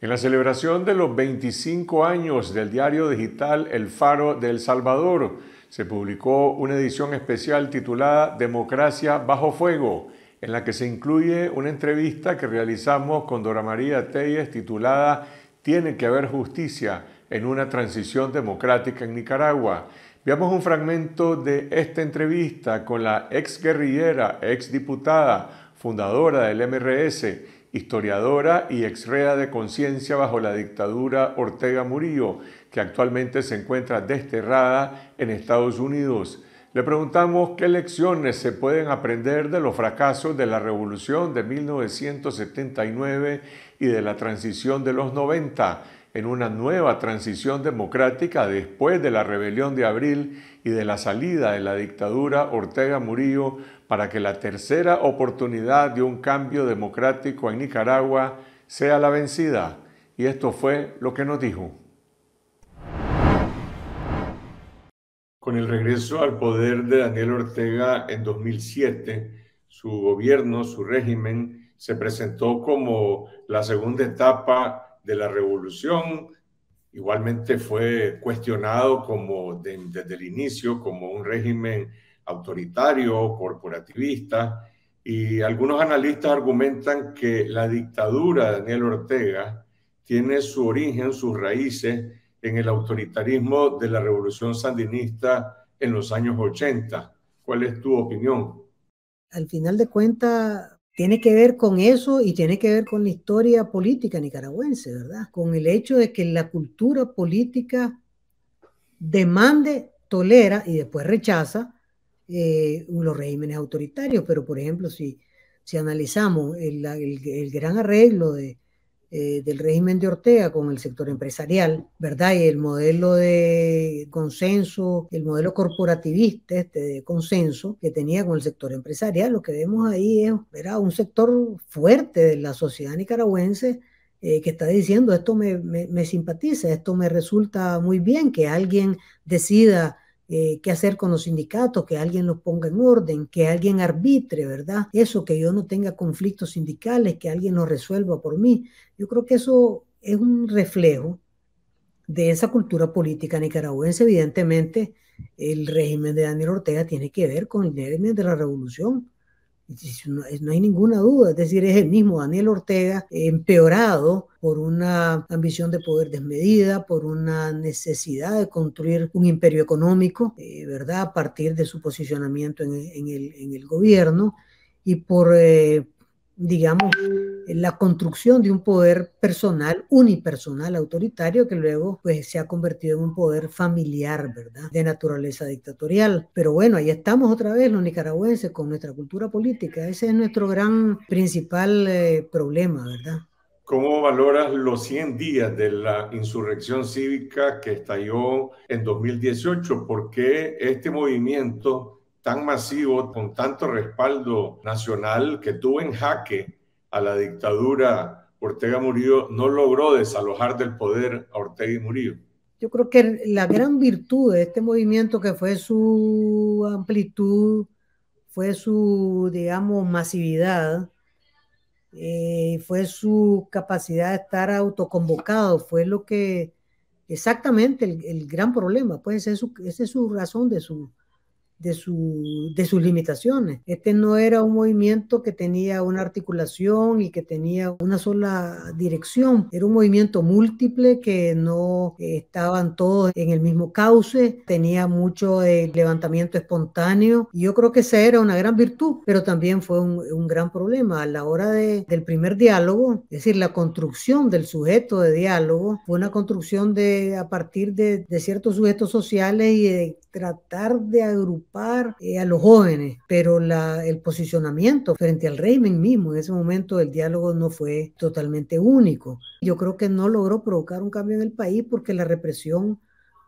En la celebración de los 25 años del diario digital El Faro de El Salvador, se publicó una edición especial titulada Democracia bajo fuego, en la que se incluye una entrevista que realizamos con Dora María Telles titulada Tiene que haber justicia en una transición democrática en Nicaragua. Veamos un fragmento de esta entrevista con la ex guerrillera, ex diputada, fundadora del MRS, historiadora y exrea de conciencia bajo la dictadura Ortega Murillo, que actualmente se encuentra desterrada en Estados Unidos. Le preguntamos qué lecciones se pueden aprender de los fracasos de la revolución de 1979 y de la transición de los 90 en una nueva transición democrática después de la rebelión de abril y de la salida de la dictadura Ortega Murillo para que la tercera oportunidad de un cambio democrático en Nicaragua sea la vencida. Y esto fue lo que nos dijo. Con el regreso al poder de Daniel Ortega en 2007, su gobierno, su régimen, se presentó como la segunda etapa de la revolución. Igualmente fue cuestionado como desde el inicio como un régimen autoritario, corporativista, y algunos analistas argumentan que la dictadura de Daniel Ortega tiene su origen, sus raíces en el autoritarismo de la revolución sandinista en los años 80. ¿Cuál es tu opinión? Al final de cuentas, tiene que ver con eso y tiene que ver con la historia política nicaragüense, ¿verdad? Con el hecho de que la cultura política demande, tolera y después rechaza eh, los regímenes autoritarios. Pero, por ejemplo, si, si analizamos el gran arreglo de, eh, del régimen de Ortega con el sector empresarial, ¿verdad? Y el modelo de consenso, el modelo corporativista este de consenso que tenía con el sector empresarial, lo que vemos ahí es ¿verdad? un sector fuerte de la sociedad nicaragüense eh, que está diciendo esto me simpatiza, esto me resulta muy bien que alguien decida eh, qué hacer con los sindicatos, que alguien los ponga en orden, que alguien arbitre, ¿verdad? Eso, que yo no tenga conflictos sindicales, que alguien los resuelva por mí. Yo creo que eso es un reflejo de esa cultura política nicaragüense. Evidentemente, el régimen de Daniel Ortega tiene que ver con el régimen de la revolución no, no, hay ninguna duda, es decir, es el mismo Daniel Ortega eh, empeorado por una ambición de poder desmedida, por una necesidad de construir un imperio económico, eh, ¿verdad? A partir de su posicionamiento en, el, en el, gobierno y por... Eh, digamos, eh, la construcción de un poder personal, unipersonal, autoritario, que luego pues, se ha convertido en un poder familiar, ¿verdad? De naturaleza dictatorial. Pero bueno, ahí estamos otra vez los nicaragüenses con nuestra cultura política. Ese es nuestro gran principal eh, problema, ¿verdad? ¿Cómo valoras los 100 días de la insurrección cívica que estalló en 2018? ¿Por qué este movimiento tan masivo, con tanto respaldo nacional, que tuvo en jaque a la dictadura Ortega Murillo, no logró desalojar del poder a Ortega y Murillo. Yo creo que la gran virtud de este movimiento, que fue su amplitud, fue su, digamos, masividad, eh, fue su capacidad de estar autoconvocado, fue lo que exactamente el, gran problema, pues su, esa es su razón de su, de, su, de sus limitaciones. Este no era un movimiento que tenía una articulación y que tenía una sola dirección. Era un movimiento múltiple que no eh, estaban todos en el mismo cauce, tenía mucho eh, levantamiento espontáneo. Y yo creo que esa era una gran virtud, pero también fue un, gran problema. A la hora del primer diálogo, es decir, la construcción del sujeto de diálogo fue una construcción de, a partir de, de ciertos sujetos sociales y de tratar de agrupar eh, a los jóvenes, pero el posicionamiento frente al régimen mismo, en ese momento el diálogo no fue totalmente único. Yo creo que no logró provocar un cambio en el país porque la represión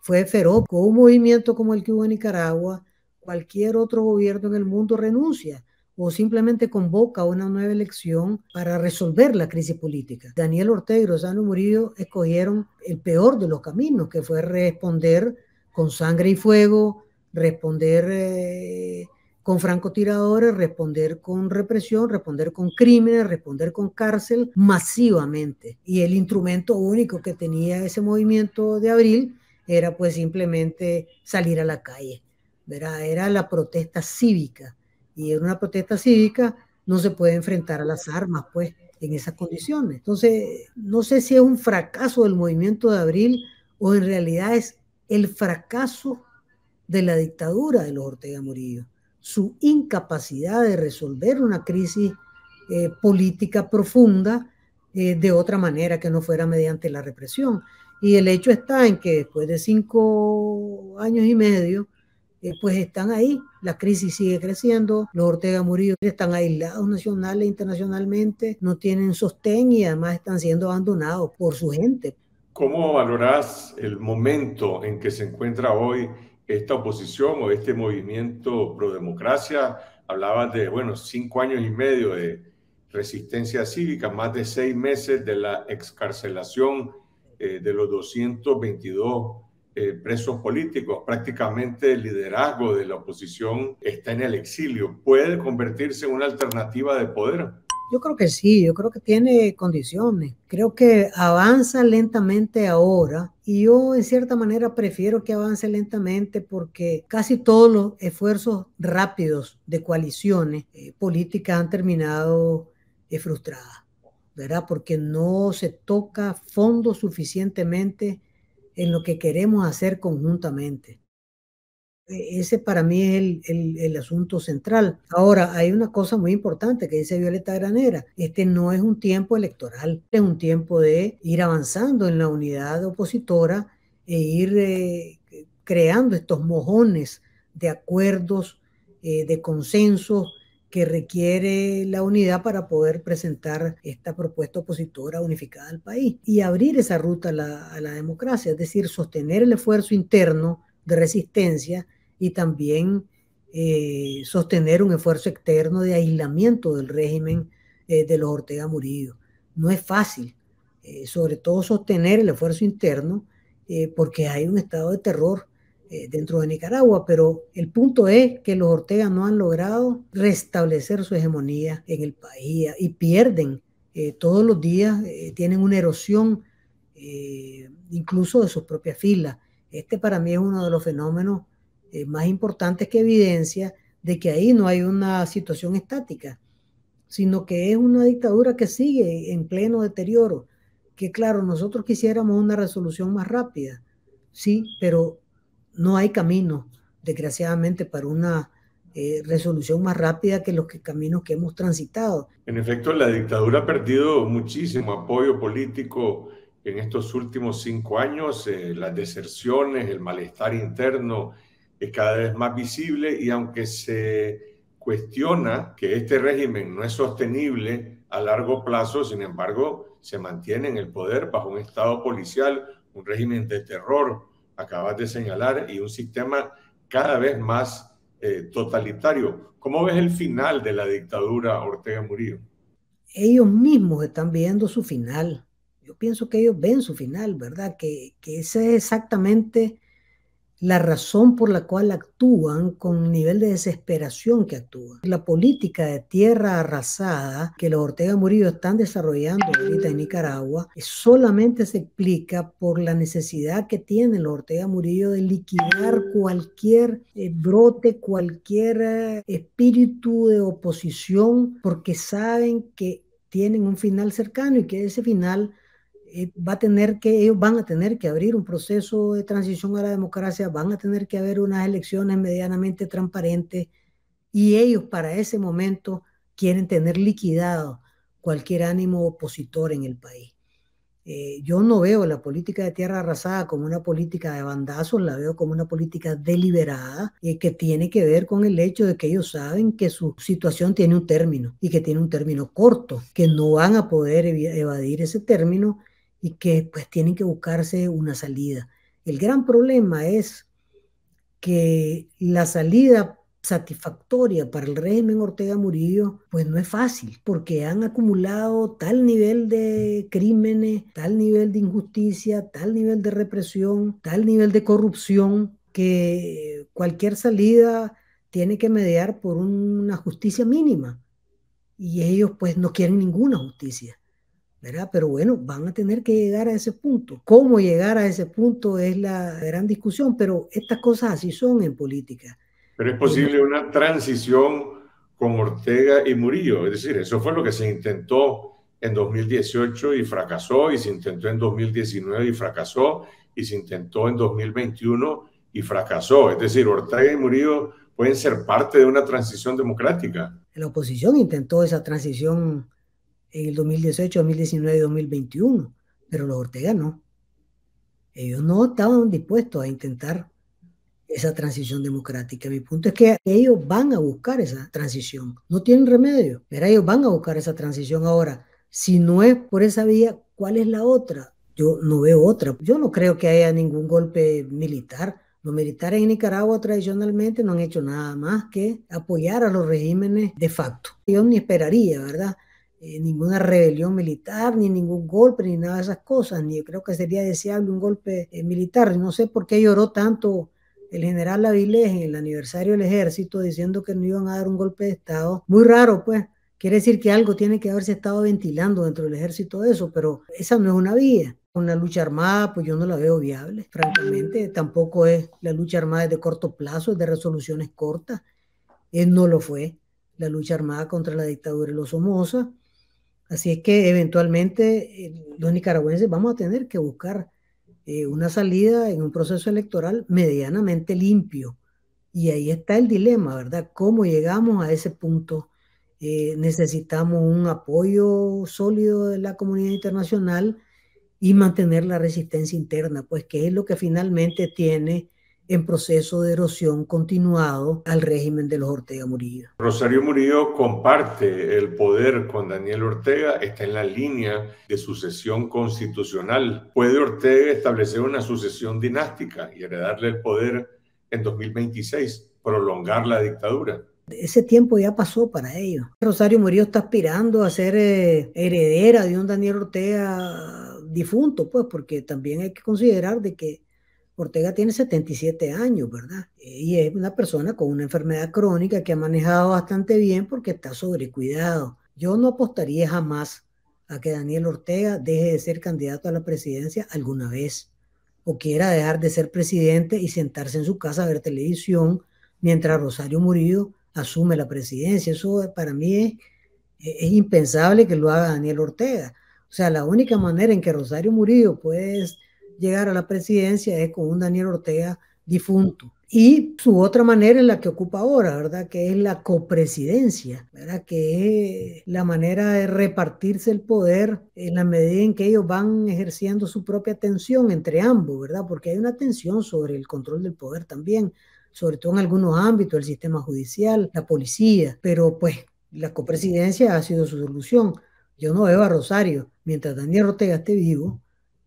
fue feroz. Con un movimiento como el que hubo en Nicaragua, cualquier otro gobierno en el mundo renuncia o simplemente convoca una nueva elección para resolver la crisis política. Daniel Ortega y Rosano Murillo escogieron el peor de los caminos, que fue responder con sangre y fuego, responder eh, con francotiradores, responder con represión, responder con crímenes, responder con cárcel masivamente. Y el instrumento único que tenía ese movimiento de abril era pues simplemente salir a la calle. ¿verdad? Era la protesta cívica. Y en una protesta cívica no se puede enfrentar a las armas, pues, en esas condiciones. Entonces, no sé si es un fracaso del movimiento de abril o en realidad es el fracaso de la dictadura de los Ortega Murillo, su incapacidad de resolver una crisis eh, política profunda eh, de otra manera que no fuera mediante la represión. Y el hecho está en que después de cinco años y medio, eh, pues están ahí, la crisis sigue creciendo, los Ortega Murillo están aislados nacional e internacionalmente, no tienen sostén y además están siendo abandonados por su gente. ¿Cómo valorás el momento en que se encuentra hoy esta oposición o este movimiento pro democracia? Hablabas de, bueno, cinco años y medio de resistencia cívica, más de seis meses de la excarcelación eh, de los 222 eh, presos políticos. Prácticamente el liderazgo de la oposición está en el exilio. ¿Puede convertirse en una alternativa de poder? Yo creo que sí, yo creo que tiene condiciones. Creo que avanza lentamente ahora y yo en cierta manera prefiero que avance lentamente porque casi todos los esfuerzos rápidos de coaliciones eh, políticas han terminado eh, frustradas, ¿verdad? Porque no se toca fondo suficientemente en lo que queremos hacer conjuntamente. E-, ese para mí es el, asunto central. Ahora, hay una cosa muy importante que dice Violeta Granera. Este no es un tiempo electoral, es un tiempo de ir avanzando en la unidad opositora e ir eh, creando estos mojones de acuerdos, eh, de consensos que requiere la unidad para poder presentar esta propuesta opositora unificada al país y abrir esa ruta a la, a la democracia, es decir, sostener el esfuerzo interno de resistencia y también eh, sostener un esfuerzo externo de aislamiento del régimen eh, de los Ortega Murillo. No es fácil, eh, sobre todo sostener el esfuerzo interno porque hay un estado de terror dentro de Nicaragua, pero el punto es que los Ortega no han logrado restablecer su hegemonía en el país y pierden todos los días, tienen una erosión incluso de sus propias filas. Este para mí es uno de los fenómenos eh, más importantes que evidencia de que ahí no hay una situación estática, sino que es una dictadura que sigue en pleno deterioro, que claro, nosotros quisiéramos una resolución más rápida, sí, pero no hay camino, desgraciadamente, para una eh, resolución más rápida que los caminos que hemos transitado. En efecto, la dictadura ha perdido muchísimo apoyo político en estos últimos cinco años, eh, las deserciones, el malestar interno, es cada vez más visible y aunque se cuestiona que este régimen no es sostenible a largo plazo, sin embargo, se mantiene en el poder bajo un Estado policial, un régimen de terror, acabas de señalar, y un sistema cada vez más eh, totalitario. ¿Cómo ves el final de la dictadura Ortega Murillo? Ellos mismos están viendo su final. Yo pienso que ellos ven su final, ¿verdad? Que, que ese es exactamente la razón por la cual actúan con un nivel de desesperación que actúan. La política de tierra arrasada que los Ortega Murillo están desarrollando ahorita en Nicaragua eh, solamente se explica por la necesidad que tienen los Ortega Murillo de liquidar cualquier eh, brote, cualquier eh, espíritu de oposición, porque saben que tienen un final cercano y que ese final eh, va a tener que, ellos van a tener que abrir un proceso de transición a la democracia, van a tener que haber unas elecciones medianamente transparentes y ellos para ese momento quieren tener liquidado cualquier ánimo opositor en el país. Eh, yo no veo la política de tierra arrasada como una política de bandazos, la veo como una política deliberada eh, que tiene que ver con el hecho de que ellos saben que su situación tiene un término y que tiene un término corto, que no van a poder evadir ese término y que pues tienen que buscarse una salida. El gran problema es que la salida satisfactoria para el régimen Ortega Murillo, pues no es fácil, porque han acumulado tal nivel de crímenes, tal nivel de injusticia, tal nivel de represión, tal nivel de corrupción, que cualquier salida tiene que mediar por una justicia mínima. Y ellos pues no quieren ninguna justicia. ¿verdad? Pero bueno, van a tener que llegar a ese punto. Cómo llegar a ese punto es la gran discusión, pero estas cosas así son en política. Pero es posible una transición con Ortega y Murillo, es decir, eso fue lo que se intentó en 2018 y fracasó, y se intentó en 2019 y fracasó, y se intentó en 2021 y fracasó. Es decir, Ortega y Murillo pueden ser parte de una transición democrática. La oposición intentó esa transición en el 2018, 2019 y 2021, pero los Ortega no. Ellos no estaban dispuestos a intentar esa transición democrática. Mi punto es que ellos van a buscar esa transición, no tienen remedio, pero ellos van a buscar esa transición ahora. Si no es por esa vía, ¿cuál es la otra? Yo no veo otra. Yo no creo que haya ningún golpe militar. Los militares en Nicaragua tradicionalmente no han hecho nada más que apoyar a los regímenes de facto. Yo ni esperaría, ¿verdad? Eh, ninguna rebelión militar, ni ningún golpe, ni nada de esas cosas, ni creo que sería deseable un golpe eh, militar. No sé por qué lloró tanto el general Avilés en el aniversario del ejército diciendo que no iban a dar un golpe de Estado. Muy raro, pues. Quiere decir que algo tiene que haberse estado ventilando dentro del ejército de eso, pero esa no es una vía. Una lucha armada, pues yo no la veo viable, francamente. Tampoco es la lucha armada de corto plazo, es de resoluciones cortas. Él eh, no lo fue. La lucha armada contra la dictadura de los Somoza Así es que eventualmente eh, los nicaragüenses vamos a tener que buscar eh, una salida en un proceso electoral medianamente limpio. Y ahí está el dilema, ¿verdad? ¿Cómo llegamos a ese punto? Eh, necesitamos un apoyo sólido de la comunidad internacional y mantener la resistencia interna, pues que es lo que finalmente tiene en proceso de erosión continuado al régimen de los Ortega Murillo. Rosario Murillo comparte el poder con Daniel Ortega, está en la línea de sucesión constitucional. ¿Puede Ortega establecer una sucesión dinástica y heredarle el poder en 2026, prolongar la dictadura? Ese tiempo ya pasó para ellos. Rosario Murillo está aspirando a ser eh, heredera de un Daniel Ortega difunto, pues, porque también hay que considerar de que Ortega tiene 77 años, ¿verdad? Y es una persona con una enfermedad crónica que ha manejado bastante bien porque está sobrecuidado. Yo no apostaría jamás a que Daniel Ortega deje de ser candidato a la presidencia alguna vez o quiera dejar de ser presidente y sentarse en su casa a ver televisión mientras Rosario Murillo asume la presidencia. Eso eh, para mí es, eh, es impensable que lo haga Daniel Ortega. O sea, la única manera en que Rosario Murillo puede llegar a la presidencia es con un Daniel Ortega difunto. Y su otra manera es la que ocupa ahora, ¿verdad? Que es la copresidencia, ¿verdad? Que es la manera de repartirse el poder en la medida en que ellos van ejerciendo su propia tensión entre ambos, ¿verdad? Porque hay una tensión sobre el control del poder también, sobre todo en algunos ámbitos, el sistema judicial, la policía, pero pues la copresidencia ha sido su solución. Yo no veo a Rosario, mientras Daniel Ortega esté vivo,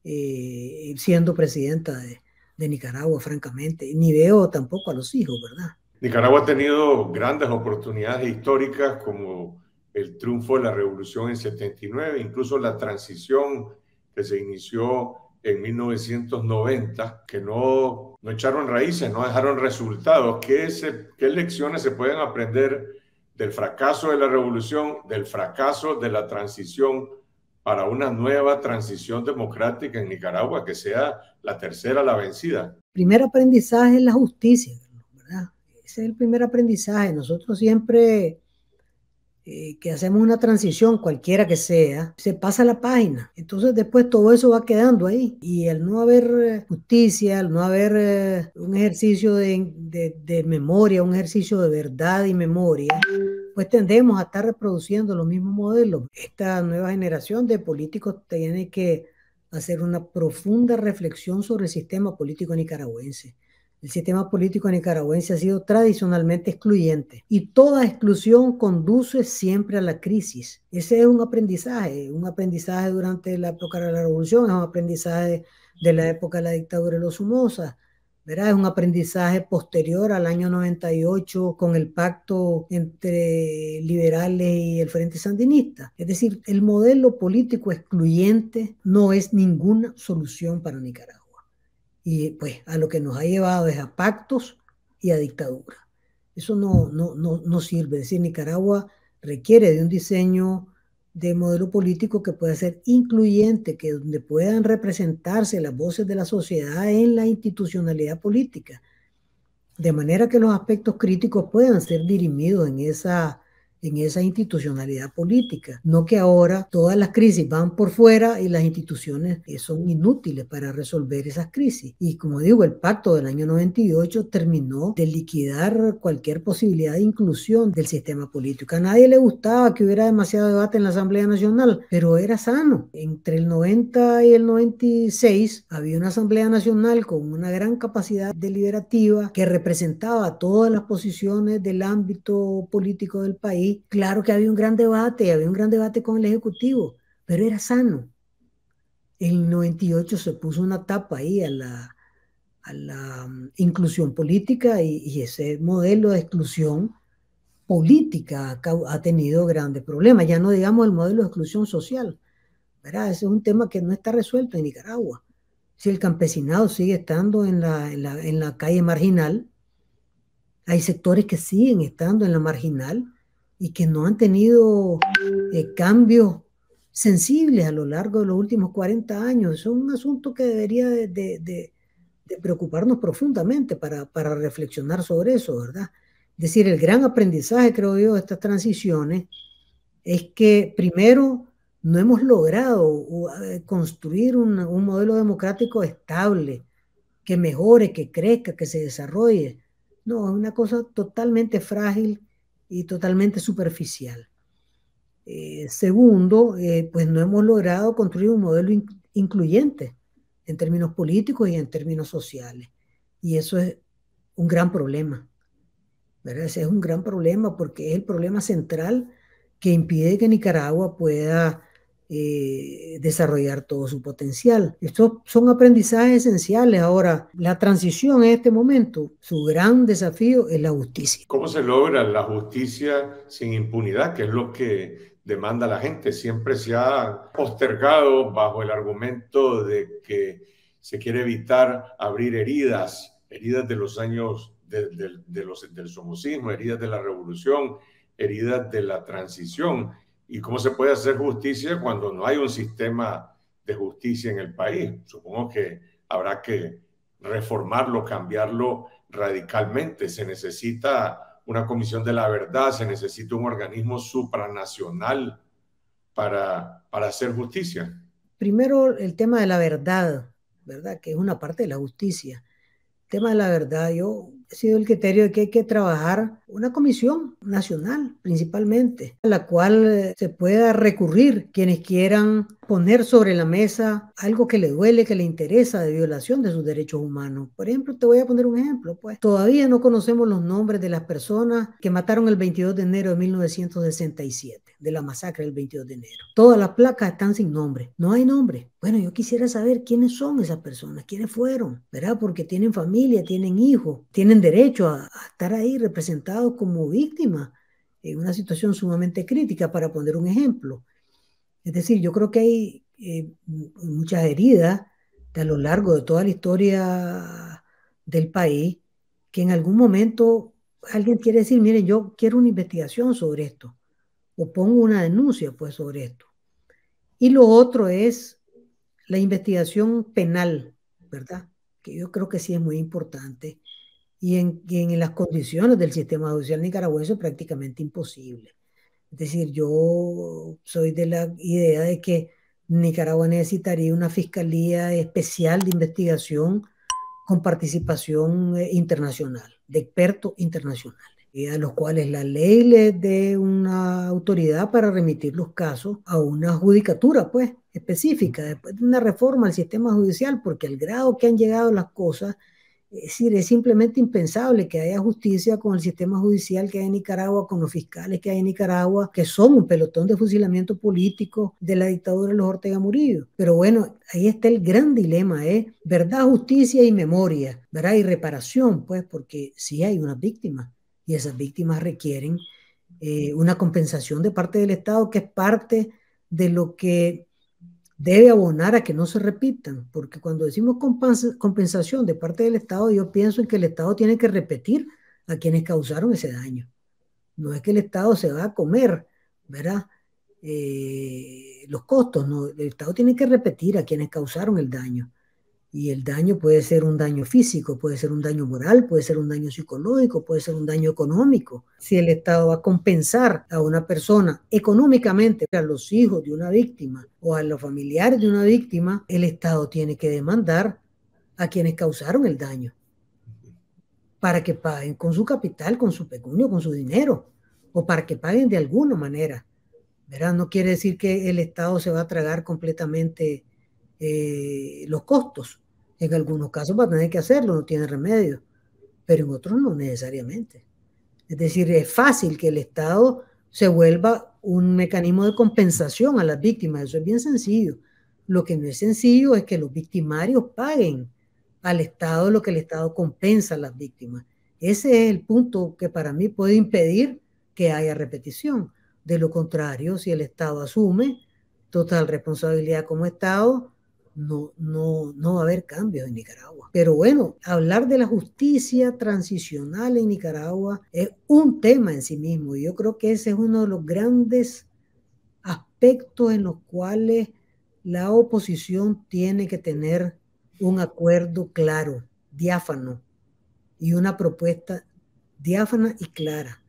eh, siendo presidenta de, Nicaragua, francamente. Ni veo tampoco a los hijos, ¿verdad? Nicaragua ha tenido grandes oportunidades históricas como el triunfo de la revolución en 79, incluso la transición que se inició en 1990, que no, no echaron raíces, no dejaron resultados. ¿Qué, ¿Qué lecciones se pueden aprender del fracaso de la revolución, del fracaso de la transición para una nueva transición democrática en Nicaragua, que sea la tercera la vencida? Primer aprendizaje es la justicia, ¿verdad? Ese es el primer aprendizaje. Nosotros siempre eh, que hacemos una transición, cualquiera que sea, se pasa la página. Entonces después todo eso va quedando ahí. Y el no haber eh, justicia, el no haber eh, un ejercicio de memoria, un ejercicio de verdad y memoria, pues tendemos a estar reproduciendo los mismos modelos. Esta nueva generación de políticos tiene que hacer una profunda reflexión sobre el sistema político nicaragüense. El sistema político nicaragüense ha sido tradicionalmente excluyente y toda exclusión conduce siempre a la crisis. Ese es un aprendizaje, un aprendizaje durante la época de la revolución, un aprendizaje de la época de la dictadura de los sumosas, es un aprendizaje posterior al año 98 con el pacto entre liberales y el Frente Sandinista. Es decir, el modelo político excluyente no es ninguna solución para Nicaragua. Y pues a lo que nos ha llevado es a pactos y a dictadura. Eso no, no, no, no sirve. Es decir, Nicaragua requiere de un diseño de modelo político que pueda ser incluyente, que donde puedan representarse las voces de la sociedad en la institucionalidad política, de manera que los aspectos críticos puedan ser dirimidos en esa en esa institucionalidad política. No que ahora todas las crisis van por fuera y las instituciones eh, son inútiles para resolver esas crisis. Y como digo, el pacto del año 98 terminó de liquidar cualquier posibilidad de inclusión del sistema político. A nadie le gustaba que hubiera demasiado debate en la Asamblea Nacional, pero era sano. Entre el 90 y el 96 había una Asamblea Nacional con una gran capacidad deliberativa que representaba todas las posiciones del ámbito político del país Claro que había un gran debate, había un gran debate con el Ejecutivo, pero era sano. En 98 se puso una tapa ahí a la, mm, inclusión política y, ese modelo de exclusión política ha, tenido grandes problemas, ya no digamos el modelo de exclusión social. ¿verdad? Ese es un tema que no está resuelto en Nicaragua. Si el campesinado sigue estando en en la calle marginal, hay sectores que siguen estando en la marginal y que no han tenido eh, cambios sensibles a lo largo de los últimos 40 años. es un asunto que debería de, preocuparnos profundamente para, reflexionar sobre eso, ¿verdad? Es decir, el gran aprendizaje, creo yo, de estas transiciones es que primero no hemos logrado construir un, un modelo democrático estable, que mejore, que crezca, que se desarrolle. No, es una cosa totalmente frágil y totalmente superficial. Eh, segundo, eh, pues no hemos logrado construir un modelo incluyente en términos políticos y en términos sociales. Y eso es un gran problema. es un gran problema porque es el problema central que impide que Nicaragua pueda eh, desarrollar todo su potencial. Estos son aprendizajes esenciales. Ahora, la transición en este momento, su gran desafío es la justicia. ¿Cómo se logra la justicia sin impunidad, que es lo que demanda la gente? Siempre se ha postergado bajo el argumento de que se quiere evitar abrir heridas, heridas de los años del somocismo, heridas de la revolución, heridas de la transición ¿Y cómo se puede hacer justicia cuando no hay un sistema de justicia en el país? Supongo que habrá que reformarlo, cambiarlo radicalmente. Se necesita una comisión de la verdad, se necesita un organismo supranacional para, para hacer justicia. Primero, el tema de la verdad, ¿verdad? Que es una parte de la justicia tema de la verdad, yo he sido el criterio de que hay que trabajar una comisión nacional principalmente, a la cual eh, se pueda recurrir quienes quieran poner sobre la mesa algo que le duele, que le interesa de violación de sus derechos humanos. Por ejemplo, te voy a poner un ejemplo, pues todavía no conocemos los nombres de las personas que mataron el 22 de enero de 1967 de la masacre del 22 de enero. Todas las placas están sin nombre, no hay nombre. Bueno, yo quisiera saber quiénes son esas personas, quiénes fueron, ¿verdad? Porque tienen familia, tienen hijos, tienen derecho a, estar ahí representados como víctimas en una situación sumamente crítica, para poner un ejemplo. Es decir, yo creo que hay eh, muchas heridas a lo largo de toda la historia del país que en algún momento alguien quiere decir, miren, yo quiero una investigación sobre esto o pongo una denuncia pues sobre esto. Y lo otro es la investigación penal, ¿verdad? Que yo creo que sí es muy importante y en, las condiciones del sistema judicial nicaragüense es prácticamente imposible. Es decir, yo soy de la idea de que Nicaragua necesitaría una fiscalía especial de investigación con participación eh, internacional, de experto internacional. Eh, a los cuales la ley les dé una autoridad para remitir los casos a una judicatura, pues, específica, después de una reforma al sistema judicial, porque al grado que han llegado las cosas, es decir, es simplemente impensable que haya justicia con el sistema judicial que hay en Nicaragua, con los fiscales que hay en Nicaragua, que son un pelotón de fusilamiento político de la dictadura de los Ortega Murillo. Pero bueno, ahí está el gran dilema, ¿eh? verdad, justicia y memoria, verdad y reparación, pues, porque sí hay una víctima y esas víctimas requieren eh, una compensación de parte del Estado que es parte de lo que debe abonar a que no se repitan, porque cuando decimos compensación de parte del Estado, yo pienso en que el Estado tiene que repetir a quienes causaron ese daño. No es que el Estado se va a comer, ¿verdad? Eh, los costos, ¿no? El Estado tiene que repetir a quienes causaron el daño. Y el daño puede ser un daño físico, puede ser un daño moral, puede ser un daño psicológico, puede ser un daño económico. Si el Estado va a compensar a una persona económicamente, a los hijos de una víctima o a los familiares de una víctima, el Estado tiene que demandar a quienes causaron el daño para que paguen con su capital, con su pecunio, con su dinero, o para que paguen de alguna manera. ¿verdad? No quiere decir que el Estado se va a tragar completamente eh, los costos, en algunos casos va a tener que hacerlo, no tiene remedio, pero en otros no necesariamente. Es decir, es fácil que el Estado se vuelva un mecanismo de compensación a las víctimas, eso es bien sencillo. Lo que no es sencillo es que los victimarios paguen al Estado lo que el Estado compensa a las víctimas. Ese es el punto que para mí puede impedir que haya repetición. De lo contrario, si el Estado asume total responsabilidad como Estado, no, no, va a haber cambios en Nicaragua. Pero bueno, hablar de la justicia transicional en Nicaragua es un tema en sí mismo. Yo creo que ese es uno de los grandes aspectos en los cuales la oposición tiene que tener un acuerdo claro, diáfano, y una propuesta diáfana y clara,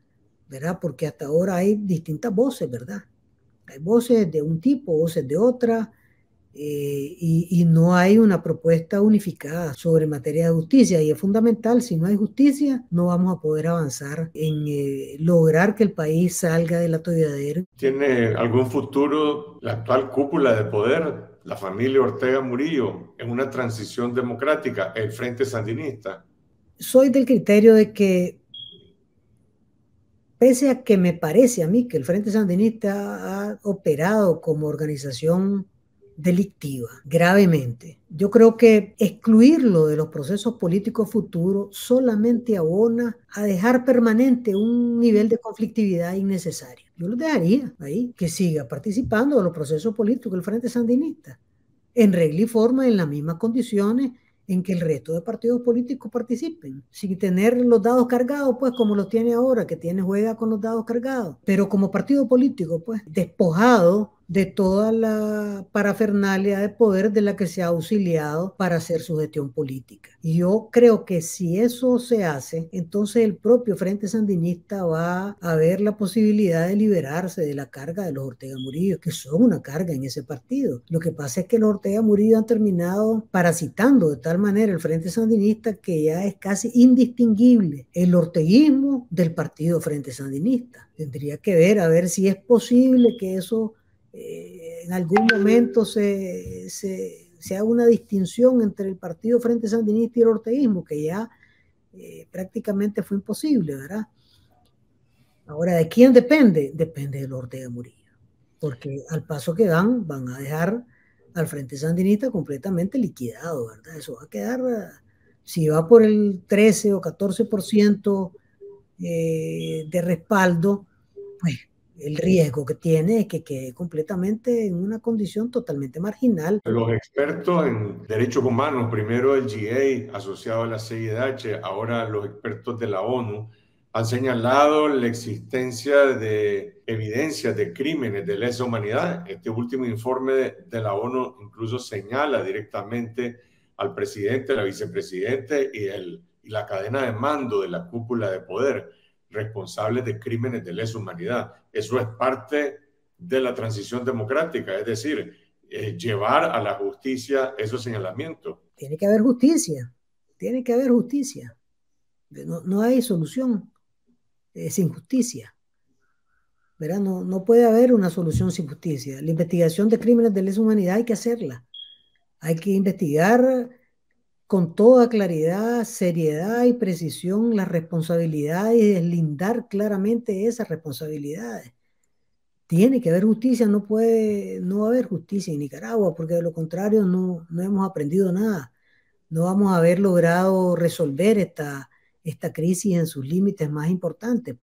¿verdad? Porque hasta ahora hay distintas voces, ¿verdad? Hay voces de un tipo, voces de otra, eh, y, no hay una propuesta unificada sobre materia de justicia y es fundamental, si no hay justicia no vamos a poder avanzar en eh, lograr que el país salga del atolladero. ¿Tiene algún futuro la actual cúpula de poder, la familia Ortega Murillo, en una transición democrática, el Frente Sandinista? Soy del criterio de que pese a que me parece a mí que el Frente Sandinista ha operado como organización delictiva gravemente. Yo creo que excluirlo de los procesos políticos futuros solamente abona a dejar permanente un nivel de conflictividad innecesaria. Yo lo dejaría ahí, que siga participando de los procesos políticos del Frente Sandinista, en regla y forma, en las mismas condiciones en que el resto de partidos políticos participen, sin tener los dados cargados, pues como los tiene ahora, que tiene juega con los dados cargados, pero como partido político, pues despojado de toda la parafernalia de poder de la que se ha auxiliado para hacer su gestión política. Yo creo que si eso se hace, entonces el propio Frente Sandinista va a ver la posibilidad de liberarse de la carga de los Ortega Murillo, que son una carga en ese partido. Lo que pasa es que los Ortega Murillo han terminado parasitando de tal manera el Frente Sandinista que ya es casi indistinguible el orteguismo del partido Frente Sandinista. Tendría que ver a ver si es posible que eso eh, en algún momento se, se, haga una distinción entre el Partido Frente Sandinista y el orteísmo que ya eh, prácticamente fue imposible, ¿verdad? Ahora, ¿de quién depende? Depende del Ortega Murillo, porque al paso que dan van a dejar al Frente Sandinista completamente liquidado, ¿verdad? Eso va a quedar, si va por el 13 o 14% eh, de respaldo, pues el riesgo que tiene es que quede completamente en una condición totalmente marginal. Los expertos en derechos humanos, primero el GA asociado a la CIDH, ahora los expertos de la ONU, han señalado la existencia de evidencias de crímenes de lesa humanidad. Este último informe de la ONU incluso señala directamente al presidente, la vicepresidente y, el, y la cadena de mando de la cúpula de poder responsables de crímenes de lesa humanidad. Eso es parte de la transición democrática, es decir, eh, llevar a la justicia esos señalamientos. Tiene que haber justicia, tiene que haber justicia. No, no hay solución eh, sin justicia. No, no puede haber una solución sin justicia. La investigación de crímenes de lesa humanidad hay que hacerla. Hay que investigar con toda claridad, seriedad y precisión las responsabilidades y deslindar claramente esas responsabilidades. Tiene que haber justicia, no puede no haber justicia en Nicaragua, porque de lo contrario no, no hemos aprendido nada. No vamos a haber logrado resolver esta, esta crisis en sus límites más importantes.